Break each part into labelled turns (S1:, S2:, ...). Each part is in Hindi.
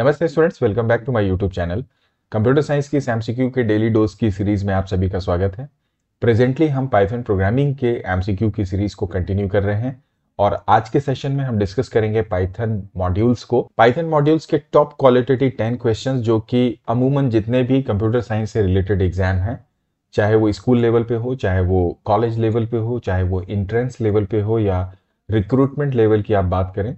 S1: नमस्ते students welcome back to my YouTube channel computer science की इस के डेली डोज की सीरीज में आप सभी का स्वागत है प्रेजेंटली हम पाइथन प्रोग्रामिंग के एमसीक्यू की सीरीज को कंटिन्यू कर रहे हैं और आज के सेशन में हम डिस्कस करेंगे पाइथन मॉड्यूल्स को पाइथन मॉड्यूल्स के टॉप क्वालिटेटिव टेन क्वेश्चन जो कि अमूमन जितने भी कंप्यूटर साइंस से रिलेटेड एग्जाम हैं चाहे वो स्कूल लेवल पे हो चाहे वो कॉलेज लेवल पे हो चाहे वो इंट्रेंस लेवल पे हो या रिक्रूटमेंट लेवल की आप बात करें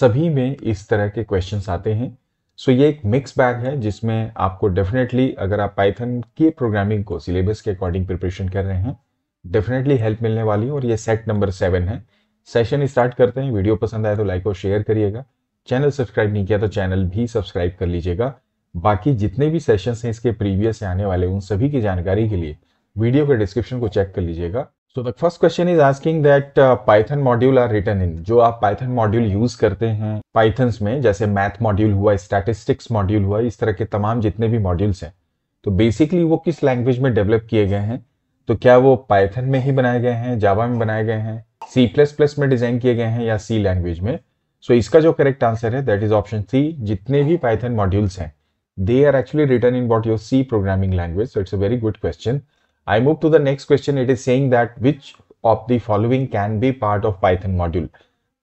S1: सभी में इस तरह के क्वेश्चंस आते हैं सो so, ये एक मिक्स बैग है जिसमें आपको डेफिनेटली अगर आप पाइथन के प्रोग्रामिंग को सिलेबस के अकॉर्डिंग प्रिपरेशन कर रहे हैं डेफिनेटली हेल्प मिलने वाली है और ये सेट नंबर सेवन है सेशन स्टार्ट करते हैं वीडियो पसंद आए तो लाइक और शेयर करिएगा चैनल सब्सक्राइब नहीं किया तो चैनल भी सब्सक्राइब कर लीजिएगा बाकी जितने भी सेशन हैं इसके प्रीवियस से आने वाले उन सभी की जानकारी के लिए वीडियो के डिस्क्रिप्शन को चेक कर लीजिएगा so the first question is asking that Python module are written in जो आप पाइथन मॉड्यूल यूज करते हैं पाइथन्स में जैसे मैथ मॉड्यूल हुआ स्टैटिस्टिक्स मॉड्यूल हुआ इस तरह के तमाम जितने भी मॉड्यूल्स हैं तो बेसिकली वो किस लैंग्वेज में डेवलप किए गए हैं तो क्या वो पाइथन में ही बनाए गए हैं जावा में बनाए गए हैं सी प्लस प्लस में डिजाइन किए गए हैं या सी लैंग्वेज में सो so, इसका जो करेक्ट आंसर है दैट इज ऑप्शन सी जितने भी पाइथन मॉड्यूल्स हैं they are actually written in what your C programming language so it's a very good question I move to the next question. It is saying that which of the following can be part of Python module.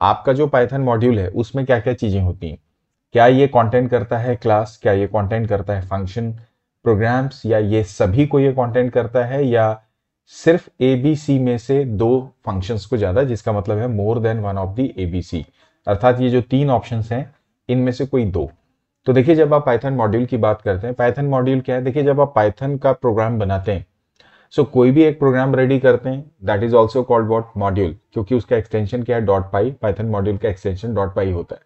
S1: आपका जो Python मॉड्यूल है उसमें क्या क्या चीजें होती हैं क्या ये कॉन्टेंट करता है क्लास क्या ये कॉन्टेंट करता है फंक्शन प्रोग्राम्स या ये सभी को ये कॉन्टेंट करता है या सिर्फ ए बी सी में से दो फंक्शंस को ज्यादा जिसका मतलब है more than one of the A B C अर्थात ये जो तीन ऑप्शंस हैं इनमें से कोई दो तो देखिए जब आप पाइथन मॉड्यूल की बात करते हैं पाइथन मॉड्यूल क्या है देखिए जब आप पाइथन का प्रोग्राम बनाते हैं सो so, कोई भी एक प्रोग्राम रेडी करते हैं that is also called what module क्योंकि उसका एक्सटेंशन क्या है डॉट पाई पाइथन मॉड्यूल का एक्सटेंशन डॉट पाई होता है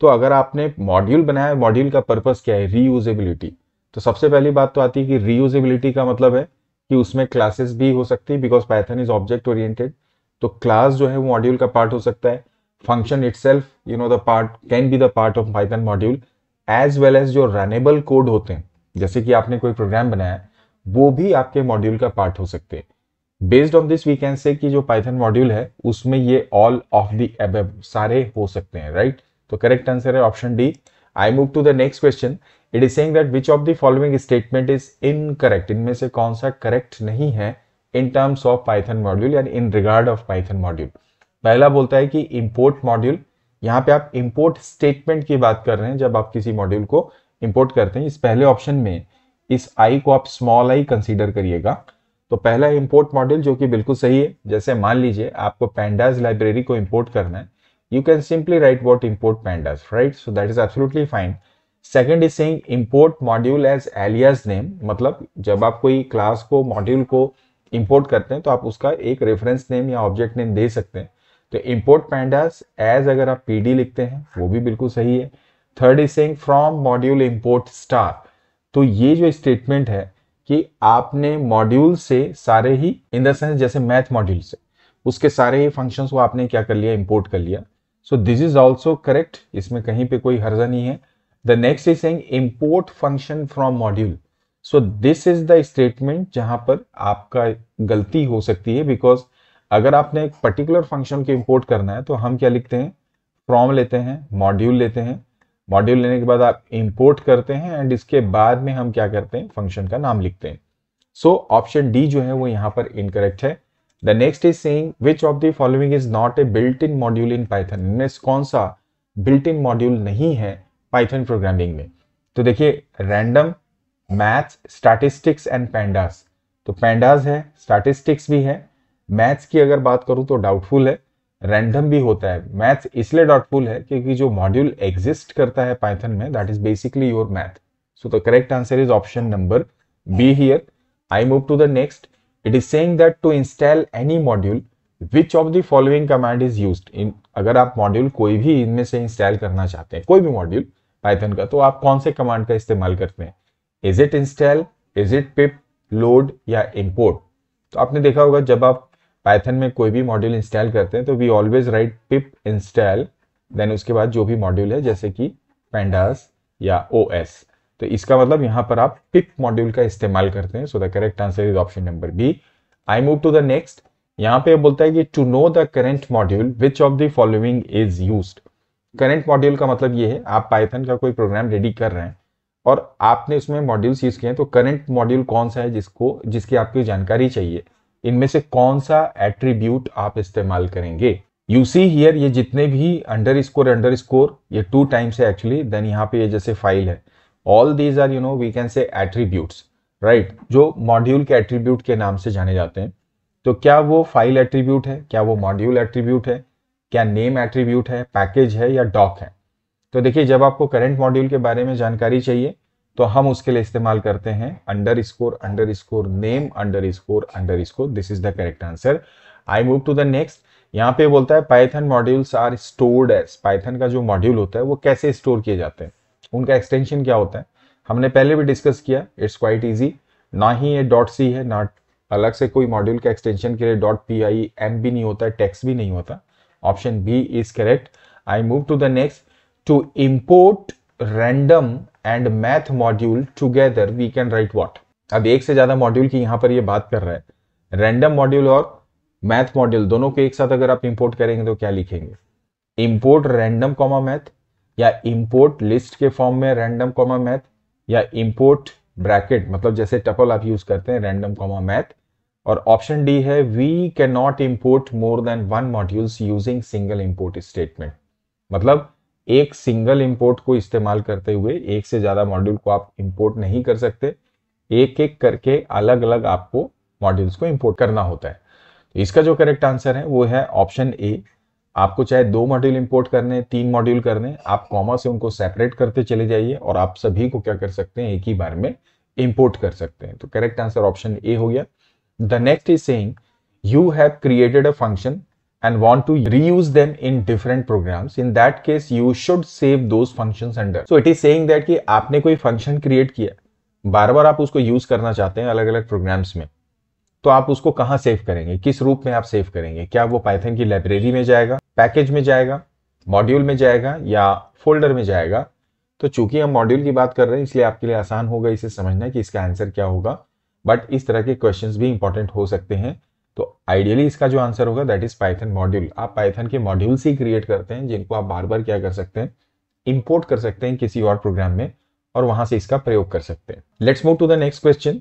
S1: तो अगर आपने मॉड्यूल बनाया मॉड्यूल का पर्पस क्या है रीयूजेबिलिटी तो सबसे पहली बात तो आती है कि रीयूजेबिलिटी का मतलब है कि उसमें क्लासेस भी हो सकती है because Python is object oriented तो क्लास जो है वो मॉड्यूल का पार्ट हो सकता है function itself you know the part can be the part of Python module as well as जो रनेबल कोड होते हैं जैसे कि आपने कोई प्रोग्राम बनाया वो भी आपके मॉड्यूल का पार्ट हो सकते हैं based on this we can say कि जो पाइथन मॉड्यूल है उसमें ये ऑल ऑफ दी एब सारे हो सकते हैं राइट तो करेक्ट आंसर है option D I move to the next question it is saying that which of the following statement is incorrect इनमें से कौन सा करेक्ट नहीं है in terms of Python module यानी in regard of Python module पहला बोलता है कि इम्पोर्ट मॉड्यूल यहाँ पे आप इम्पोर्ट स्टेटमेंट की बात कर रहे हैं जब आप किसी मॉड्यूल को इम्पोर्ट करते हैं इस पहले ऑप्शन में इस आई को आप स्मॉल आई कंसीडर करिएगा तो पहला इंपोर्ट मॉड्यूल जो कि बिल्कुल सही है जैसे मान लीजिए आपको पैंडाज लाइब्रेरी को इम्पोर्ट करना है you can simply write what import pandas right so that is absolutely fine second is saying import module as alias name मतलब जब आप कोई क्लास को मॉड्यूल को इम्पोर्ट करते हैं तो आप उसका एक रेफरेंस नेम या ऑब्जेक्ट नेम दे सकते हैं तो इम्पोर्ट पैंडास एज अगर आप पी डी लिखते हैं वो भी बिल्कुल सही है third is saying from module import star तो ये जो स्टेटमेंट है कि आपने मॉड्यूल से सारे ही इन द सेंस जैसे मैथ मॉड्यूल से उसके सारे ही फंक्शंस को आपने क्या कर लिया इंपोर्ट कर लिया so this is also correct इसमें कहीं पे कोई हर्जा नहीं है the next is saying import function from module so this is the statement जहां पर आपका गलती हो सकती है बिकॉज अगर आपने एक पर्टिकुलर फंक्शन को इंपोर्ट करना है तो हम क्या लिखते हैं फ्रॉम लेते हैं मॉड्यूल लेते हैं मॉड्यूल लेने के बाद आप इंपोर्ट करते हैं एंड इसके बाद में हम क्या करते हैं फंक्शन का नाम लिखते हैं सो ऑप्शन डी जो है वो यहाँ पर इनकरेक्ट है the next is saying which of the following is not a built in module in Python इनमें कौन सा बिल्ट इन मॉड्यूल नहीं है पाइथन प्रोग्रामिंग में तो देखिए random maths statistics and pandas तो पैंडास है स्टैटिस्टिक्स भी है मैथ्स की अगर बात करूँ तो डाउटफुल है रैंडम भी होता है मैथ इसलिए डाउटफुल है क्योंकि जो मॉड्यूल एग्जिस्ट करता है पाइथन में that is basically your math so the correct answer is option number B here I move to the next it is saying that to install any module which of the following command is use in अगर आप मॉड्यूल कोई भी इनमें से इंस्टॉल करना चाहते हैं कोई भी मॉड्यूल पाइथन का तो आप कौन से कमांड का इस्तेमाल करते हैं is it install is it pip load या इम्पोर्ट तो आपने देखा होगा जब आप पाइथन में कोई भी मॉड्यूल इंस्टॉल करते हैं तो we always write pip install then उसके बाद जो भी मॉड्यूल है जैसे कि पेंडास या ओ तो इसका मतलब यहाँ पर आप पिप मॉड्यूल का इस्तेमाल करते हैं so the correct answer is option number B I move to the next यहाँ पे बोलता है कि to know the current module which of the following is use current module का मतलब ये है आप पाइथन का कोई प्रोग्राम रेडी कर रहे हैं और आपने उसमें मॉड्यूल्स यूज किए हैं तो करंट मॉड्यूल कौन सा है जिसको जिसकी आपकी जानकारी चाहिए इनमें से कौन सा एट्रीब्यूट आप इस्तेमाल करेंगे यू सी हियर ये जितने भी अंडर स्कोर अंडर स्कोर ये टू टाइम्स है एक्चुअली देन यहाँ पे ये जैसे फाइल है all these are you know we can say attributes right जो मॉड्यूल के एट्रीब्यूट के नाम से जाने जाते हैं तो क्या वो फाइल एट्रीब्यूट है क्या वो मॉड्यूल एट्रीब्यूट है क्या नेम एट्रीब्यूट है पैकेज है या डॉक है तो देखिए जब आपको करंट मॉड्यूल के बारे में जानकारी चाहिए तो हम उसके लिए इस्तेमाल करते हैं underscore underscore name underscore underscore this is the correct answer I move to the next यहाँ पे बोलता है Python modules are stored as Python का जो मॉड्यूल होता है वो कैसे स्टोर किए जाते हैं उनका एक्सटेंशन क्या होता है हमने पहले भी डिस्कस किया इट्स क्वाइट ईजी ना ही ये डॉट सी है ना अलग से कोई मॉड्यूल का एक्सटेंशन के लिए डॉट पी आई एम भी नहीं होता टेक्स भी नहीं होता option B is correct I move to the next to import random and math module together we can write what अब एक से ज्यादा मॉड्यूल की यहां पर ये बात कर रहा है रैंडम मॉड्यूल और मैथ मॉड्यूल दोनों को एक साथ अगर आप इंपोर्ट करेंगे तो क्या लिखेंगे इंपोर्ट रैंडम कॉमा मैथ या इंपोर्ट लिस्ट के फॉर्म में रैंडम कॉमा मैथ या इंपोर्ट ब्रैकेट मतलब जैसे टपल आप यूज करते हैं रैंडम कॉमा मैथ और ऑप्शन डी है we can not import more than one modules using single import statement मतलब एक सिंगल इंपोर्ट को इस्तेमाल करते हुए एक से ज़्यादा मॉड्यूल को आप इंपोर्ट नहीं कर सकते एक एक करके अलग अलग आपको मॉड्यूल्स को इंपोर्ट करना होता है तो इसका जो करेक्ट आंसर है वो है ऑप्शन ए आपको चाहे दो मॉड्यूल इंपोर्ट करने तीन मॉड्यूल करने आप कॉमा से उनको सेपरेट करते चले जाइए और आप सभी को क्या कर सकते हैं एक ही बार में इंपोर्ट कर सकते हैं तो करेक्ट आंसर ऑप्शन ए हो गया the next is saying you have created a function and want to reuse them in different programs in that case you should save those functions under so it is saying that ki aapne koi function create kiya बार बार आप उसको use करना चाहते हैं अलग अलग programs में तो आप उसको कहाँ सेव करेंगे किस रूप में आप सेव करेंगे क्या वो पाइथन की लाइब्रेरी में जाएगा पैकेज में जाएगा मॉड्यूल में जाएगा या फोल्डर में जाएगा तो चूंकि हम मॉड्यूल की बात कर रहे हैं इसलिए आपके लिए आसान होगा इसे समझना कि इसका आंसर क्या होगा बट इस तरह के क्वेश्चन भी इंपॉर्टेंट हो सकते हैं तो आइडियली इसका जो आंसर होगा दैट इज पाइथन मॉड्यूल आप पाइथन के मॉड्यूल्स ही क्रिएट करते हैं जिनको आप बार बार क्या कर सकते हैं इंपोर्ट कर सकते हैं किसी और प्रोग्राम में और वहां से इसका प्रयोग कर सकते हैं let's move to the next question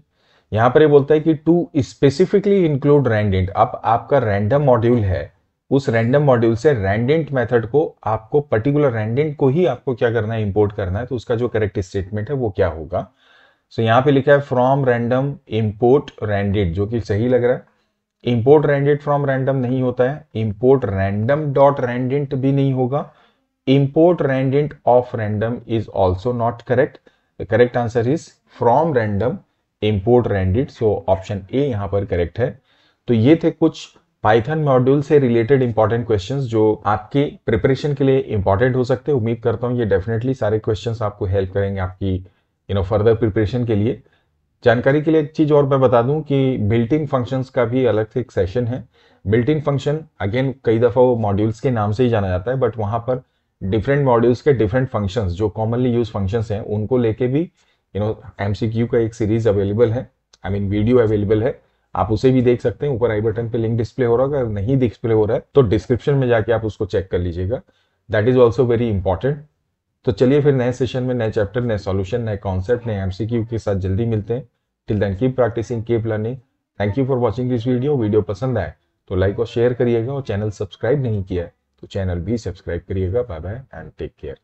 S1: यहां पर ये बोलता है कि टू स्पेसिफिकली इंक्लूड रैंडेंट अब आपका रैंडम मॉड्यूल है उस रैंडम मॉड्यूल से रैंडेंट मेथड को आपको पर्टिकुलर रैंडेंट को ही आपको क्या करना है इंपोर्ट करना है तो उसका जो करेक्ट स्टेटमेंट है वो क्या होगा सो so, यहाँ पे लिखा है फ्रॉम रैंडम इम्पोर्ट रैंडेंट जो कि सही लग रहा है इम्पोर्ट रेंडेड फ्रॉम रैंडम नहीं होता है इंपोर्ट रैंडम डॉट रेंडेंट भी नहीं होगा import randint of random is also not correct correct answer is from random import randint so option A यहाँ पर करेक्ट है तो ये थे कुछ पाइथन मॉड्यूल से रिलेटेड इंपॉर्टेंट क्वेश्चन जो आपके प्रिपरेशन के लिए इंपॉर्टेंट हो सकते हैं उम्मीद करता हूँ ये डेफिनेटली सारे क्वेश्चन आपको हेल्प करेंगे आपकी यू नो फर्दर प्रिपरेशन के लिए जानकारी के लिए एक चीज़ और मैं बता दूं कि बिल्ट इन फंक्शंस का भी अलग से एक सेशन है बिल्ट इन फंक्शन अगेन कई दफ़ा वो मॉड्यूल्स के नाम से ही जाना जाता है बट वहां पर डिफरेंट मॉड्यूल्स के डिफरेंट फंक्शंस जो कॉमनली यूज फंक्शंस हैं उनको लेके भी यू नो एम का एक सीरीज अवेलेबल है आई मीन वीडियो अवेलेबल है आप उसे भी देख सकते हैं ऊपर आई बटन पे लिंक डिस्प्ले हो रहा है अगर नहीं डिस्प्ले हो रहा है तो डिस्क्रिप्शन में जाके आप उसको चेक कर लीजिएगा that is also very important तो चलिए फिर नए सेशन में नए चैप्टर नए सॉल्यूशन नए कॉन्सेप्ट नए एमसीक्यू के साथ जल्दी मिलते हैं till then keep practicing keep learning thank you for watching this video video पसंद आए तो लाइक और शेयर करिएगा और चैनल सब्सक्राइब नहीं किया है तो चैनल भी सब्सक्राइब करिएगा bye bye and take care